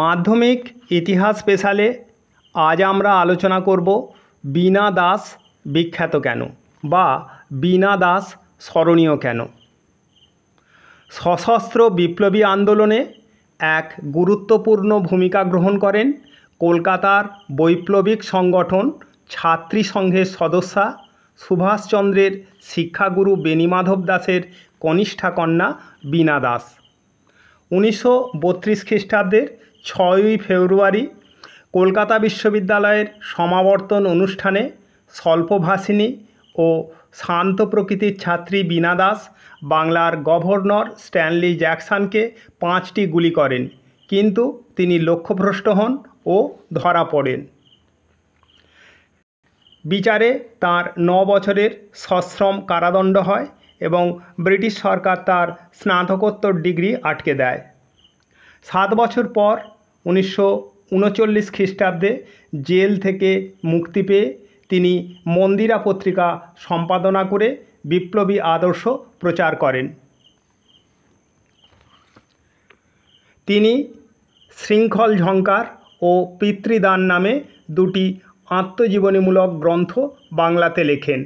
মাধ্যমিক ইতিহাস স্পেশালে আজ আমরা আলোচনা করব বীণা দাস বিখ্যাত কেন বা বীণা দাস স্মরণীয় কেন সশস্ত্র বিপ্লবী আন্দোলনে এক গুরুত্বপূর্ণ ভূমিকা গ্রহণ করেন কলকাতার বৈপ্লবিক সংগঠন ছাত্রী সংঘের সদস্যা সুভাষচন্দ্রের শিক্ষাগুরু বেণীমাধব দাসের কনিষ্ঠা কন্যা বীণা দাস উনিশশো বত্রিশ খ্রিস্টাব্দের ছয়ই ফেব্রুয়ারি কলকাতা বিশ্ববিদ্যালয়ের সমাবর্তন অনুষ্ঠানে স্বল্পভাষিনী ও শান্ত প্রকৃতির ছাত্রী বীণা দাস বাংলার গভর্নর স্ট্যানলি জ্যাকসানকে পাঁচটি গুলি করেন কিন্তু তিনি লক্ষ্যভ্রষ্ট হন ও ধরা পড়েন বিচারে তার ন বছরের সশ্রম কারাদণ্ড হয় এবং ব্রিটিশ সরকার তার স্নাতকোত্তর ডিগ্রি আটকে দেয় সাত বছর পর উনিশশো উনচল্লিশ খ্রিস্টাব্দে জেল থেকে মুক্তি পেয়ে তিনি মন্দিরা পত্রিকা সম্পাদনা করে বিপ্লবী আদর্শ প্রচার করেন তিনি শৃঙ্খল ঝঙ্কার ও পিতৃদান নামে দুটি আত্মজীবনীমূলক গ্রন্থ বাংলাতে লেখেন